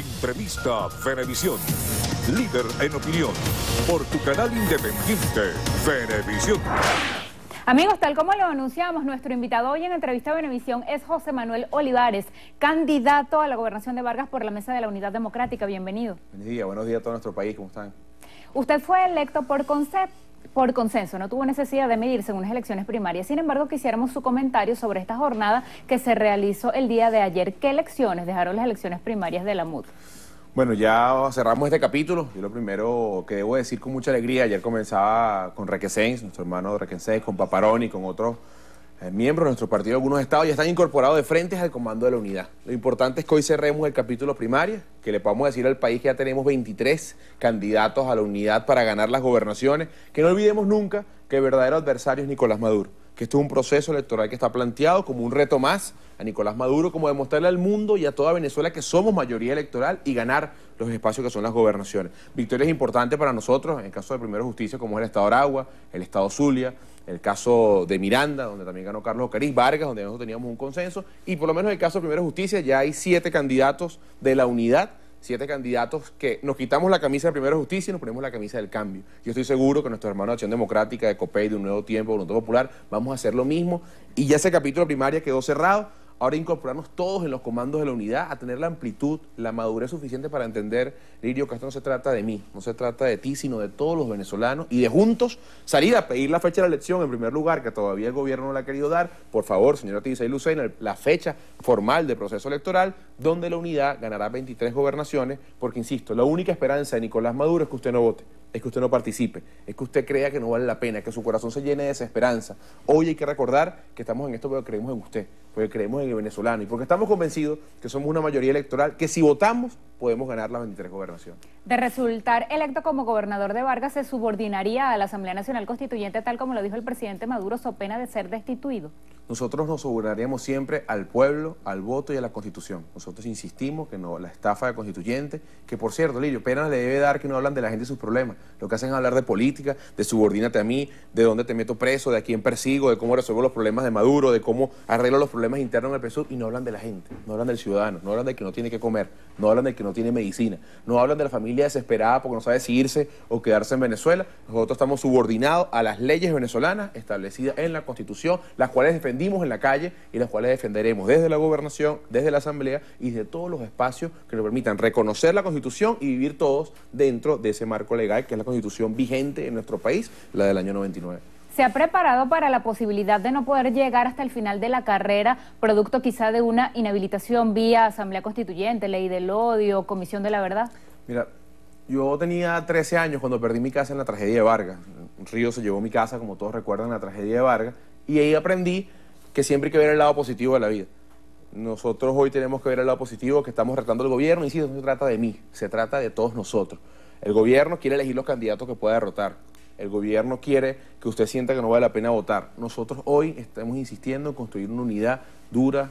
Entrevista Fenevisión, Líder en opinión. Por tu canal independiente, Fenevisión. Amigos, tal como lo anunciamos, nuestro invitado hoy en Entrevista a Venevisión es José Manuel Olivares, candidato a la gobernación de Vargas por la Mesa de la Unidad Democrática. Bienvenido. Buenos días, buenos días a todo nuestro país. ¿Cómo están? Usted fue electo por concepto por consenso, no tuvo necesidad de medirse en unas elecciones primarias. Sin embargo, quisiéramos su comentario sobre esta jornada que se realizó el día de ayer. ¿Qué elecciones dejaron las elecciones primarias de la MUD? Bueno, ya cerramos este capítulo. Yo lo primero que debo decir con mucha alegría, ayer comenzaba con Requesens, nuestro hermano Requesens, con Paparoni, con otros eh, miembros de nuestro partido, algunos estados ya están incorporados de frente al comando de la unidad. Lo importante es que hoy cerremos el capítulo primaria que le podamos decir al país que ya tenemos 23 candidatos a la unidad para ganar las gobernaciones, que no olvidemos nunca que el verdadero adversario es Nicolás Maduro, que esto es un proceso electoral que está planteado como un reto más a Nicolás Maduro, como demostrarle al mundo y a toda Venezuela que somos mayoría electoral y ganar los espacios que son las gobernaciones. Victoria es importante para nosotros, en el caso de Primero Justicia, como es el Estado Aragua, el Estado Zulia, el caso de Miranda, donde también ganó Carlos Ocariz, Vargas, donde nosotros teníamos un consenso, y por lo menos en el caso de Primera Justicia ya hay siete candidatos de la unidad, siete candidatos que nos quitamos la camisa de Primera Justicia y nos ponemos la camisa del cambio. Yo estoy seguro que nuestros hermanos de Acción Democrática, de COPEI, de Un Nuevo Tiempo, de Voluntad Popular, vamos a hacer lo mismo, y ya ese capítulo primaria quedó cerrado, ahora incorporarnos todos en los comandos de la unidad, a tener la amplitud, la madurez suficiente para entender, Lirio, que esto no se trata de mí, no se trata de ti, sino de todos los venezolanos, y de juntos salir a pedir la fecha de la elección en primer lugar, que todavía el gobierno no la ha querido dar, por favor, señora Tizay Lucena, la fecha formal del proceso electoral, donde la unidad ganará 23 gobernaciones, porque, insisto, la única esperanza de Nicolás Maduro es que usted no vote es que usted no participe, es que usted crea que no vale la pena, que su corazón se llene de esa esperanza. Hoy hay que recordar que estamos en esto porque creemos en usted porque creemos en el venezolano y porque estamos convencidos que somos una mayoría electoral, que si votamos podemos ganar la 23 gobernación. De resultar electo como gobernador de Vargas, se subordinaría a la Asamblea Nacional Constituyente, tal como lo dijo el presidente Maduro, so pena de ser destituido. Nosotros nos subordinaríamos siempre al pueblo, al voto y a la Constitución. Nosotros insistimos que no, la estafa de constituyente, que por cierto, Lillo, pena le debe dar que no hablan de la gente y sus problemas. Lo que hacen es hablar de política, de subordínate a mí, de dónde te meto preso, de a quién persigo, de cómo resuelvo los problemas de Maduro, de cómo arreglo los problemas internos en el PSUV y no hablan de la gente, no hablan del ciudadano, no hablan de que no tiene que comer, no hablan de que no no tiene medicina. no hablan de la familia desesperada porque no sabe si irse o quedarse en Venezuela. Nosotros estamos subordinados a las leyes venezolanas establecidas en la Constitución, las cuales defendimos en la calle y las cuales defenderemos desde la gobernación, desde la Asamblea y de todos los espacios que nos permitan reconocer la Constitución y vivir todos dentro de ese marco legal que es la Constitución vigente en nuestro país, la del año 99 se ha preparado para la posibilidad de no poder llegar hasta el final de la carrera, producto quizá de una inhabilitación vía Asamblea Constituyente, Ley del Odio, Comisión de la Verdad? Mira, yo tenía 13 años cuando perdí mi casa en la tragedia de Vargas. Un río se llevó mi casa, como todos recuerdan, en la tragedia de Vargas. Y ahí aprendí que siempre hay que ver el lado positivo de la vida. Nosotros hoy tenemos que ver el lado positivo que estamos retando al gobierno. Y sí, no se trata de mí, se trata de todos nosotros. El gobierno quiere elegir los candidatos que pueda derrotar el gobierno quiere que usted sienta que no vale la pena votar. Nosotros hoy estamos insistiendo en construir una unidad dura,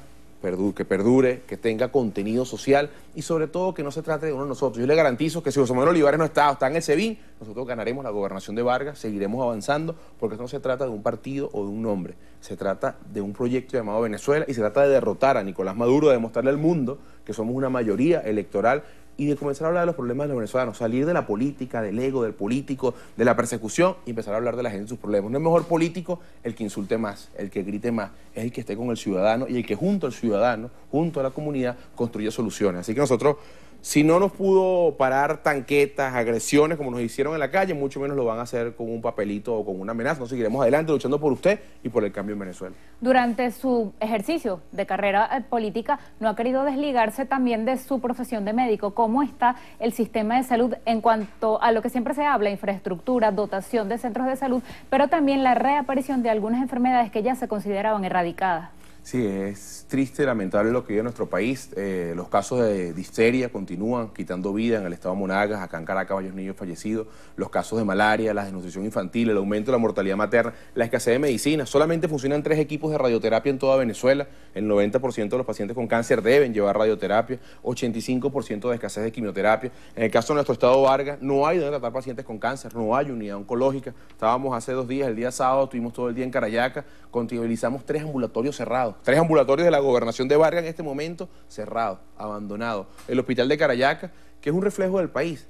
que perdure, que tenga contenido social y sobre todo que no se trate de uno de nosotros. Yo le garantizo que si José Manuel Olivares no está, está en el SEBIN, nosotros ganaremos la gobernación de Vargas, seguiremos avanzando, porque esto no se trata de un partido o de un nombre, se trata de un proyecto llamado Venezuela y se trata de derrotar a Nicolás Maduro, de demostrarle al mundo que somos una mayoría electoral y de comenzar a hablar de los problemas de los venezolanos, salir de la política, del ego, del político, de la persecución y empezar a hablar de la gente y sus problemas. No es mejor político el que insulte más, el que grite más, es el que esté con el ciudadano y el que junto al ciudadano, junto a la comunidad, construya soluciones. Así que nosotros si no nos pudo parar tanquetas, agresiones como nos hicieron en la calle, mucho menos lo van a hacer con un papelito o con una amenaza. Nos seguiremos adelante luchando por usted y por el cambio en Venezuela. Durante su ejercicio de carrera eh, política, no ha querido desligarse también de su profesión de médico. ¿Cómo está el sistema de salud en cuanto a lo que siempre se habla, infraestructura, dotación de centros de salud, pero también la reaparición de algunas enfermedades que ya se consideraban erradicadas? Sí, es triste, lamentable lo que vive nuestro país. Eh, los casos de difteria continúan quitando vida en el estado de Monagas, acá en Caracas varios niños fallecidos. Los casos de malaria, la desnutrición infantil, el aumento de la mortalidad materna, la escasez de medicina. Solamente funcionan tres equipos de radioterapia en toda Venezuela. El 90% de los pacientes con cáncer deben llevar radioterapia, 85% de escasez de quimioterapia. En el caso de nuestro estado Vargas, no hay donde tratar pacientes con cáncer, no hay unidad oncológica. Estábamos hace dos días, el día sábado, estuvimos todo el día en Carayaca, contabilizamos tres ambulatorios cerrados Tres ambulatorios de la gobernación de Vargas en este momento cerrados, abandonados. El hospital de Carayaca, que es un reflejo del país.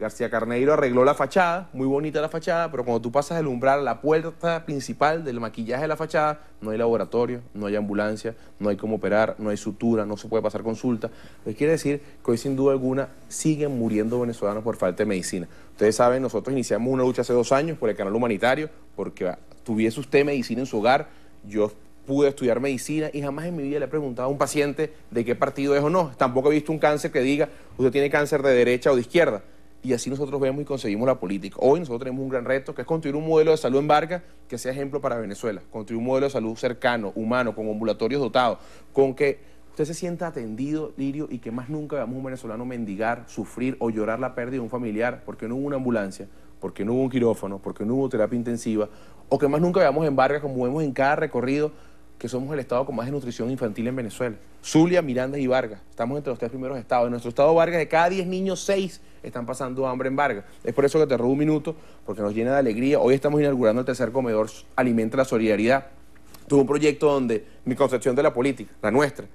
García Carneiro arregló la fachada, muy bonita la fachada, pero cuando tú pasas el umbral, la puerta principal del maquillaje de la fachada, no hay laboratorio, no hay ambulancia, no hay cómo operar, no hay sutura, no se puede pasar consulta. Pues quiere decir que hoy sin duda alguna siguen muriendo venezolanos por falta de medicina. Ustedes saben, nosotros iniciamos una lucha hace dos años por el canal humanitario, porque tuviese usted medicina en su hogar, yo pude estudiar medicina y jamás en mi vida le he preguntado a un paciente de qué partido es o no. Tampoco he visto un cáncer que diga, usted tiene cáncer de derecha o de izquierda. Y así nosotros vemos y conseguimos la política. Hoy nosotros tenemos un gran reto, que es construir un modelo de salud en barca que sea ejemplo para Venezuela. Construir un modelo de salud cercano, humano, con ambulatorios dotados, con que usted se sienta atendido, Lirio, y que más nunca veamos un venezolano mendigar, sufrir o llorar la pérdida de un familiar porque no hubo una ambulancia, porque no hubo un quirófano, porque no hubo terapia intensiva, o que más nunca veamos en barca, como vemos en cada recorrido, que somos el estado con más de nutrición infantil en Venezuela. Zulia, Miranda y Vargas. Estamos entre los tres primeros estados. En nuestro estado Vargas, de cada 10 niños, 6 están pasando hambre en Vargas. Es por eso que te robo un minuto, porque nos llena de alegría. Hoy estamos inaugurando el tercer comedor Alimenta la Solidaridad. Tuvo un proyecto donde mi concepción de la política, la nuestra,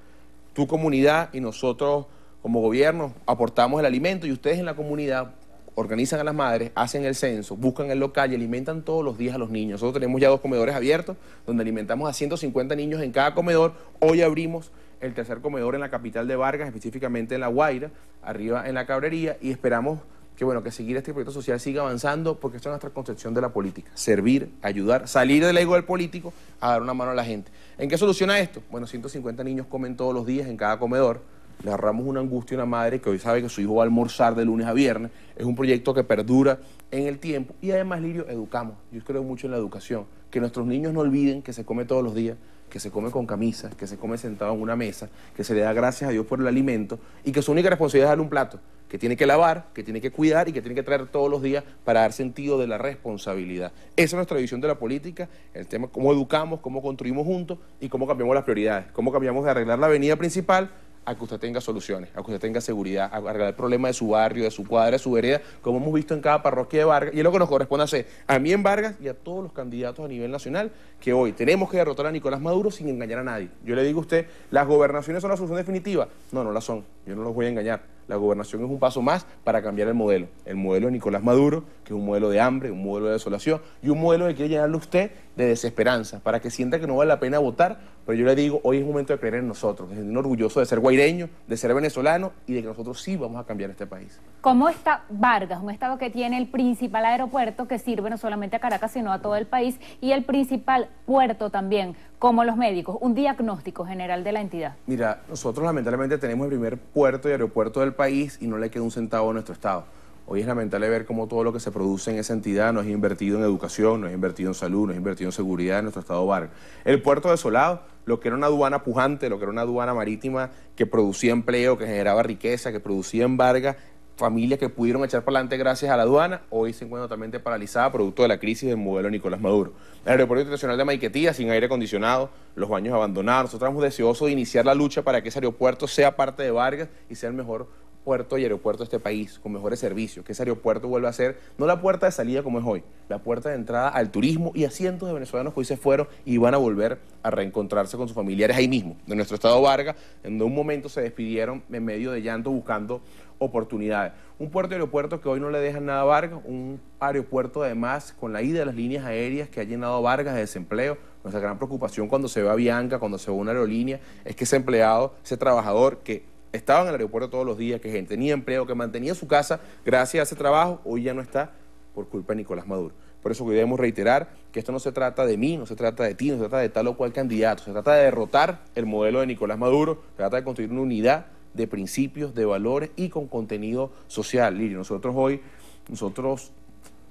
tu comunidad y nosotros como gobierno aportamos el alimento y ustedes en la comunidad organizan a las madres, hacen el censo, buscan el local y alimentan todos los días a los niños. Nosotros tenemos ya dos comedores abiertos, donde alimentamos a 150 niños en cada comedor. Hoy abrimos el tercer comedor en la capital de Vargas, específicamente en La Guaira, arriba en la Cabrería, y esperamos que, bueno, que seguir este proyecto social siga avanzando, porque esta es nuestra concepción de la política, servir, ayudar, salir del ego del político a dar una mano a la gente. ¿En qué soluciona esto? Bueno, 150 niños comen todos los días en cada comedor, ...le agarramos una angustia a una madre que hoy sabe que su hijo va a almorzar de lunes a viernes. Es un proyecto que perdura en el tiempo. Y además, Lirio, educamos. Yo creo mucho en la educación. Que nuestros niños no olviden que se come todos los días, que se come con camisa, que se come sentado en una mesa, que se le da gracias a Dios por el alimento y que su única responsabilidad es darle un plato, que tiene que lavar, que tiene que cuidar y que tiene que traer todos los días para dar sentido de la responsabilidad. Esa es nuestra visión de la política, el tema cómo educamos, cómo construimos juntos y cómo cambiamos las prioridades, cómo cambiamos de arreglar la avenida principal a que usted tenga soluciones, a que usted tenga seguridad, a arreglar el problema de su barrio, de su cuadra, de su vereda, como hemos visto en cada parroquia de Vargas, y es lo que nos corresponde hacer a mí en Vargas y a todos los candidatos a nivel nacional que hoy tenemos que derrotar a Nicolás Maduro sin engañar a nadie. Yo le digo a usted, las gobernaciones son la solución definitiva. No, no las son. Yo no los voy a engañar. La gobernación es un paso más para cambiar el modelo. El modelo de Nicolás Maduro, que es un modelo de hambre, un modelo de desolación y un modelo que quiere llenarle usted de desesperanza, para que sienta que no vale la pena votar. Pero yo le digo, hoy es momento de creer en nosotros, de sentirnos orgulloso de ser guaireño, de ser venezolano y de que nosotros sí vamos a cambiar este país. ¿Cómo está Vargas, un estado que tiene el principal aeropuerto que sirve no solamente a Caracas, sino a todo el país y el principal puerto también? como los médicos? Un diagnóstico general de la entidad. Mira, nosotros lamentablemente tenemos el primer puerto y aeropuerto del país y no le queda un centavo a nuestro Estado. Hoy es lamentable ver cómo todo lo que se produce en esa entidad no es invertido en educación, no es invertido en salud, no es invertido en seguridad en nuestro Estado Vargas. El puerto desolado, lo que era una aduana pujante, lo que era una aduana marítima que producía empleo, que generaba riqueza, que producía embarga, familias que pudieron echar para adelante gracias a la aduana, hoy se encuentra totalmente paralizada producto de la crisis del modelo Nicolás Maduro. El aeropuerto internacional de Maiquetía, sin aire acondicionado, los baños abandonados. Nosotros estamos deseosos de iniciar la lucha para que ese aeropuerto sea parte de Vargas y sea el mejor puerto y aeropuerto de este país con mejores servicios, que ese aeropuerto vuelva a ser no la puerta de salida como es hoy, la puerta de entrada al turismo y a cientos de venezolanos que hoy se fueron y van a volver a reencontrarse con sus familiares ahí mismo, de nuestro estado Vargas, en un momento se despidieron en medio de llanto buscando oportunidades. Un puerto y aeropuerto que hoy no le dejan nada a Vargas, un aeropuerto además con la ida de las líneas aéreas que ha llenado Vargas de desempleo. Nuestra gran preocupación cuando se va a Bianca, cuando se va una aerolínea, es que ese empleado, ese trabajador que estaban en el aeropuerto todos los días, que tenía empleo, que mantenía su casa gracias a ese trabajo, hoy ya no está por culpa de Nicolás Maduro. Por eso debemos reiterar que esto no se trata de mí, no se trata de ti, no se trata de tal o cual candidato, se trata de derrotar el modelo de Nicolás Maduro, se trata de construir una unidad de principios, de valores y con contenido social. y nosotros hoy, nosotros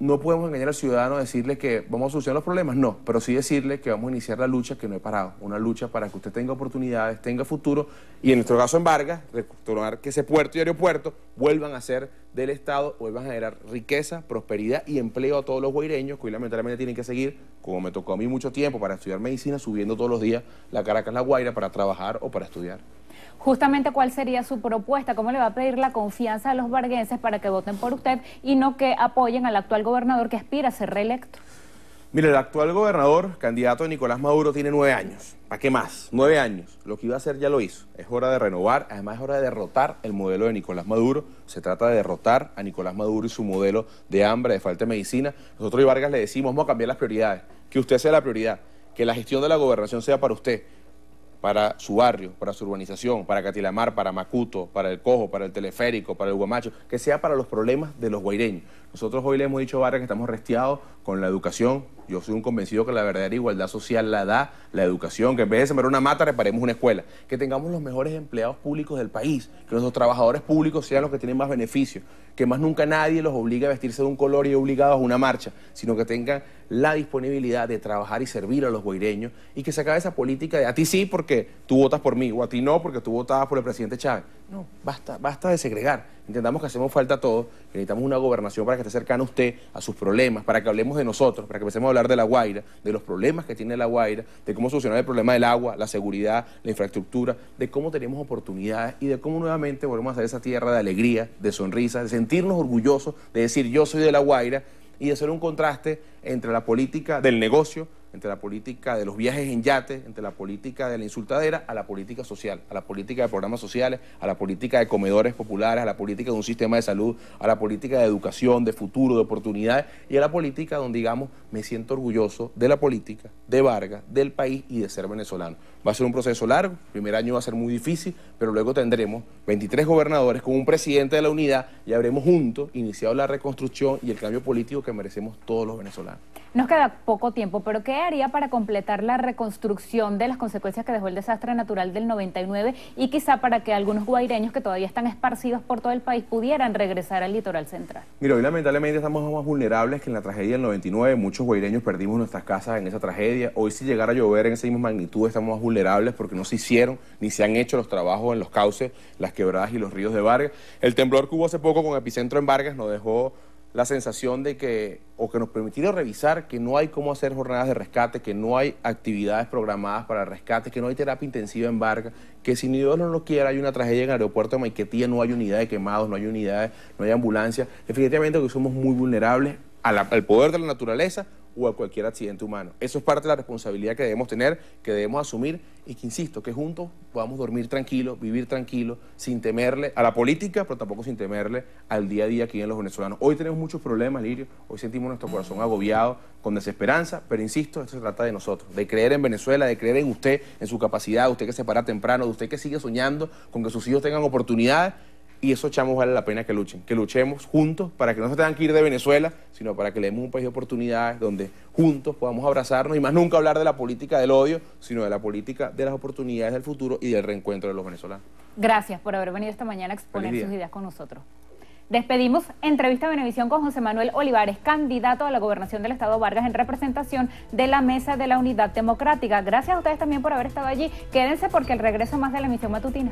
no podemos engañar al ciudadano, a decirle que vamos a solucionar los problemas, no, pero sí decirle que vamos a iniciar la lucha que no he parado, una lucha para que usted tenga oportunidades, tenga futuro, y en nuestro caso en Vargas, que ese puerto y aeropuerto vuelvan a ser del Estado, vuelvan a generar riqueza, prosperidad y empleo a todos los guaireños, que hoy lamentablemente tienen que seguir, como me tocó a mí mucho tiempo, para estudiar medicina, subiendo todos los días la Caracas, la Guaira, para trabajar o para estudiar justamente cuál sería su propuesta, cómo le va a pedir la confianza a los varguenses para que voten por usted y no que apoyen al actual gobernador que aspira a ser reelecto. Mire, el actual gobernador, candidato Nicolás Maduro, tiene nueve años. ¿Para qué más? Nueve años. Lo que iba a hacer ya lo hizo. Es hora de renovar, además es hora de derrotar el modelo de Nicolás Maduro. Se trata de derrotar a Nicolás Maduro y su modelo de hambre, de falta de medicina. Nosotros y Vargas le decimos, vamos a cambiar las prioridades, que usted sea la prioridad, que la gestión de la gobernación sea para usted, para su barrio, para su urbanización, para Catilamar, para Macuto, para El Cojo, para el Teleférico, para el Guamacho, que sea para los problemas de los guaireños. Nosotros hoy le hemos dicho a Barra que estamos restiados con la educación. Yo soy un convencido que la verdadera igualdad social la da la educación, que en vez de sembrar una mata, reparemos una escuela, que tengamos los mejores empleados públicos del país, que nuestros trabajadores públicos sean los que tienen más beneficios, que más nunca nadie los obligue a vestirse de un color y obligados a una marcha, sino que tengan la disponibilidad de trabajar y servir a los guaireños y que se acabe esa política de a ti sí porque tú votas por mí o a ti no porque tú votabas por el presidente Chávez. No, basta, basta de segregar. Intentamos que hacemos falta a todos, que necesitamos una gobernación para que esté cercana a usted, a sus problemas, para que hablemos de nosotros, para que empecemos a hablar de la Guaira, de los problemas que tiene la Guaira, de cómo solucionar el problema del agua, la seguridad, la infraestructura, de cómo tenemos oportunidades y de cómo nuevamente volvemos a ser esa tierra de alegría, de sonrisa, de sentirnos orgullosos, de decir yo soy de la Guaira y de hacer un contraste entre la política del negocio, entre la política de los viajes en yate, entre la política de la insultadera, a la política social, a la política de programas sociales, a la política de comedores populares, a la política de un sistema de salud, a la política de educación, de futuro, de oportunidades, y a la política donde, digamos, me siento orgulloso de la política, de Vargas, del país y de ser venezolano. Va a ser un proceso largo, el primer año va a ser muy difícil, pero luego tendremos 23 gobernadores con un presidente de la unidad y habremos juntos iniciado la reconstrucción y el cambio político que merecemos todos los venezolanos. Nos queda poco tiempo, pero ¿qué haría para completar la reconstrucción de las consecuencias que dejó el desastre natural del 99 y quizá para que algunos guaireños que todavía están esparcidos por todo el país pudieran regresar al litoral central? Mira, hoy lamentablemente estamos más vulnerables que en la tragedia del 99. Muchos guaireños perdimos nuestras casas en esa tragedia. Hoy si llegara a llover en esa misma magnitud estamos más vulnerables porque no se hicieron ni se han hecho los trabajos en los cauces, las quebradas y los ríos de Vargas. El temblor que hubo hace poco con epicentro en Vargas nos dejó la sensación de que, o que nos permitiera revisar que no hay cómo hacer jornadas de rescate, que no hay actividades programadas para rescate, que no hay terapia intensiva en barca, que si ni Dios no lo quiera hay una tragedia en el aeropuerto de Maiquetía, no hay unidad de quemados, no hay unidades, no hay ambulancia. Definitivamente que somos muy vulnerables al poder de la naturaleza, o a cualquier accidente humano. Eso es parte de la responsabilidad que debemos tener, que debemos asumir y que insisto, que juntos podamos dormir tranquilos, vivir tranquilos, sin temerle a la política, pero tampoco sin temerle al día a día aquí en los venezolanos. Hoy tenemos muchos problemas, Lirio, hoy sentimos nuestro corazón agobiado, con desesperanza, pero insisto, esto se trata de nosotros, de creer en Venezuela, de creer en usted, en su capacidad, usted que se para temprano, de usted que sigue soñando con que sus hijos tengan oportunidades y esos chamos vale la pena que luchen, que luchemos juntos para que no se tengan que ir de Venezuela, sino para que le demos un país de oportunidades donde juntos podamos abrazarnos y más nunca hablar de la política del odio, sino de la política de las oportunidades del futuro y del reencuentro de los venezolanos. Gracias por haber venido esta mañana a exponer sus ideas con nosotros. Despedimos entrevista a Benevisión con José Manuel Olivares, candidato a la gobernación del Estado Vargas en representación de la Mesa de la Unidad Democrática. Gracias a ustedes también por haber estado allí. Quédense porque el regreso más de la emisión matutina.